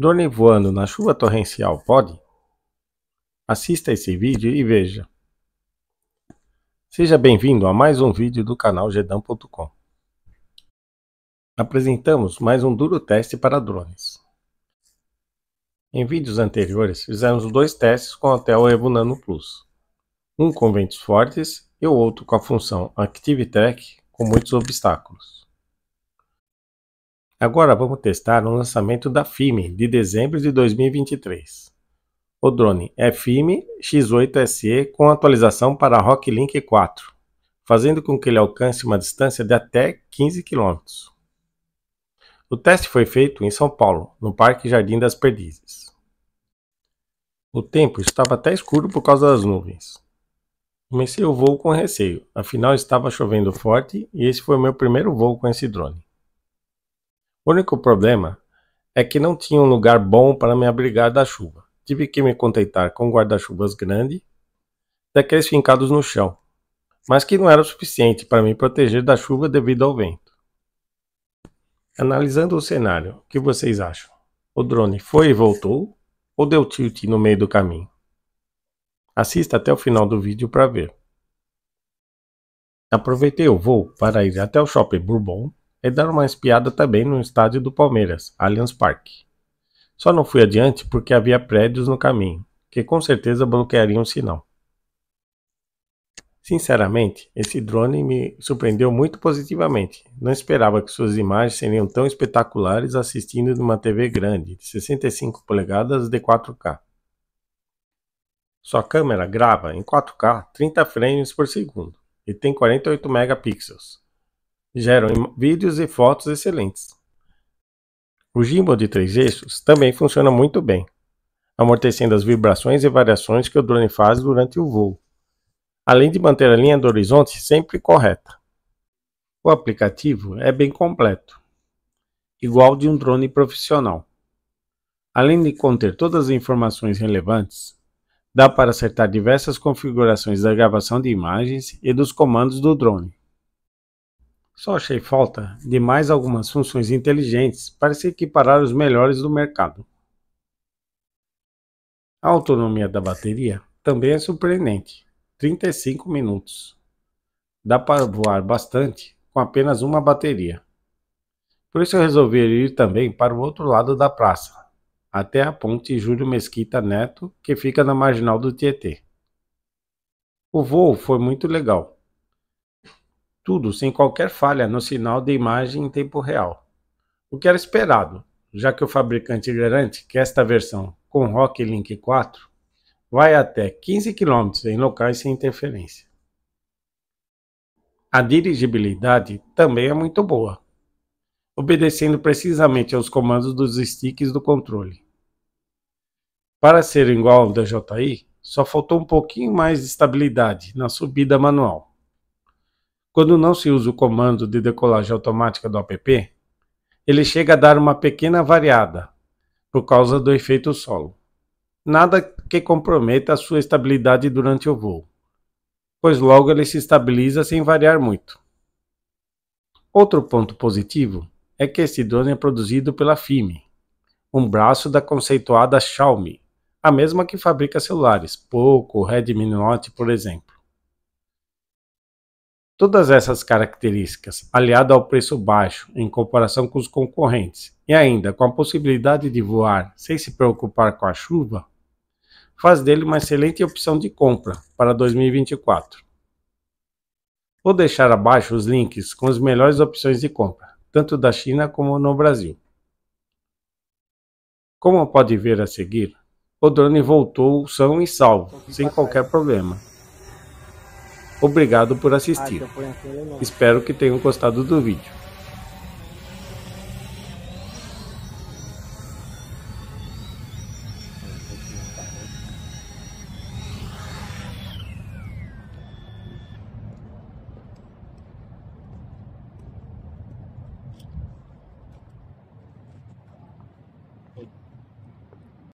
Drone voando na chuva torrencial pode? Assista esse vídeo e veja. Seja bem-vindo a mais um vídeo do canal Gedan.com. Apresentamos mais um duro teste para drones. Em vídeos anteriores, fizemos dois testes com o Hotel Evo Nano Plus. Um com ventos fortes e o outro com a função ActiveTrack com muitos obstáculos. Agora vamos testar um lançamento da FIME de dezembro de 2023. O drone é FIME X8SE com atualização para Rocklink 4, fazendo com que ele alcance uma distância de até 15 km. O teste foi feito em São Paulo, no Parque Jardim das Perdizes. O tempo estava até escuro por causa das nuvens. Comecei o voo com receio, afinal estava chovendo forte e esse foi meu primeiro voo com esse drone. O único problema é que não tinha um lugar bom para me abrigar da chuva. Tive que me contentar com guarda-chuvas grandes daqueles fincados no chão, mas que não era o suficiente para me proteger da chuva devido ao vento. Analisando o cenário, o que vocês acham? O drone foi e voltou ou deu tilt no meio do caminho? Assista até o final do vídeo para ver. Aproveitei o voo para ir até o Shopping Bourbon é dar uma espiada também no estádio do Palmeiras, Allianz Parque. Só não fui adiante porque havia prédios no caminho, que com certeza bloqueariam o sinal. Sinceramente, esse drone me surpreendeu muito positivamente. Não esperava que suas imagens seriam tão espetaculares assistindo numa TV grande, de 65 polegadas de 4K. Sua câmera grava em 4K 30 frames por segundo e tem 48 megapixels, geram vídeos e fotos excelentes. O gimbal de três eixos também funciona muito bem, amortecendo as vibrações e variações que o drone faz durante o voo, além de manter a linha do horizonte sempre correta. O aplicativo é bem completo, igual de um drone profissional. Além de conter todas as informações relevantes, dá para acertar diversas configurações da gravação de imagens e dos comandos do drone. Só achei falta de mais algumas funções inteligentes para se equiparar os melhores do mercado. A autonomia da bateria também é surpreendente, 35 minutos. Dá para voar bastante com apenas uma bateria. Por isso eu resolvi ir também para o outro lado da praça, até a ponte Júlio Mesquita Neto, que fica na marginal do Tietê. O voo foi muito legal tudo sem qualquer falha no sinal de imagem em tempo real. O que era esperado, já que o fabricante garante que é esta versão com Rock Link 4 vai até 15 km em locais sem interferência. A dirigibilidade também é muito boa, obedecendo precisamente aos comandos dos sticks do controle. Para ser igual ao DJI, só faltou um pouquinho mais de estabilidade na subida manual. Quando não se usa o comando de decolagem automática do app, ele chega a dar uma pequena variada por causa do efeito solo. Nada que comprometa a sua estabilidade durante o voo, pois logo ele se estabiliza sem variar muito. Outro ponto positivo é que este drone é produzido pela FIME, um braço da conceituada Xiaomi, a mesma que fabrica celulares, Poco, Redmi Note, por exemplo. Todas essas características, aliado ao preço baixo em comparação com os concorrentes e ainda com a possibilidade de voar sem se preocupar com a chuva, faz dele uma excelente opção de compra para 2024. Vou deixar abaixo os links com as melhores opções de compra, tanto da China como no Brasil. Como pode ver a seguir, o drone voltou são e salvo, sem qualquer problema. Obrigado por assistir. Ah, então Espero que tenham gostado do vídeo.